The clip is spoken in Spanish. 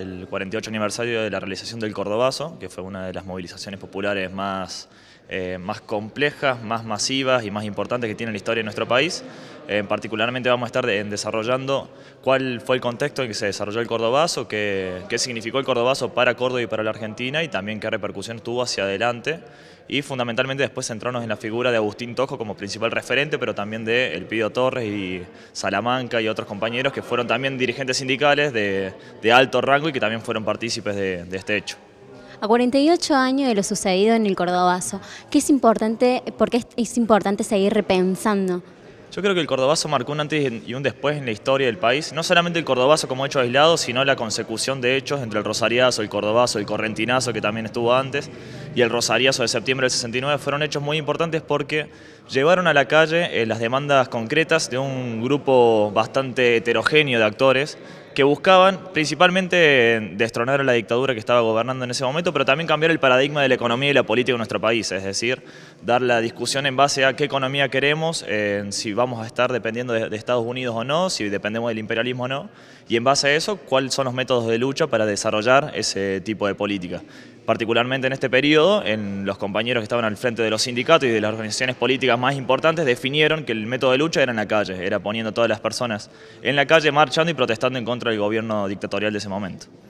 el 48 aniversario de la realización del Cordobazo, que fue una de las movilizaciones populares más eh, más complejas, más masivas y más importantes que tiene la historia de nuestro país. Eh, particularmente vamos a estar desarrollando cuál fue el contexto en que se desarrolló el cordobazo, qué, qué significó el cordobazo para Córdoba y para la Argentina y también qué repercusión tuvo hacia adelante. Y fundamentalmente después centrarnos en la figura de Agustín Tojo como principal referente, pero también de El Pido Torres y Salamanca y otros compañeros que fueron también dirigentes sindicales de, alto rango y que también fueron partícipes de este hecho a 48 años de lo sucedido en el Cordobazo. ¿Qué es importante, por qué es, importante seguir repensando? Yo creo que el Cordobazo marcó un antes y un después en la historia del país. No solamente el Cordobazo como hecho aislado, sino la consecución de hechos entre el Rosariazo, el Cordobazo, el Correntinazo, que también estuvo antes y el Rosariazo de septiembre del 69 fueron hechos muy importantes porque llevaron a la calle eh, las demandas concretas de un grupo bastante heterogéneo de actores que buscaban principalmente destronar a la dictadura que estaba gobernando en ese momento, pero también cambiar el paradigma de la economía y la política de nuestro país, es decir, dar la discusión en base a qué economía queremos, eh, si vamos a estar dependiendo de, Estados Unidos o no, si dependemos del imperialismo o no, y en base a eso, cuáles son los métodos de lucha para desarrollar ese tipo de política particularmente en este periodo, en los compañeros que estaban al frente de los sindicatos y de las organizaciones políticas más importantes definieron que el método de lucha era en la calle, era poniendo a todas las personas en la calle marchando y protestando en contra del gobierno dictatorial de ese momento.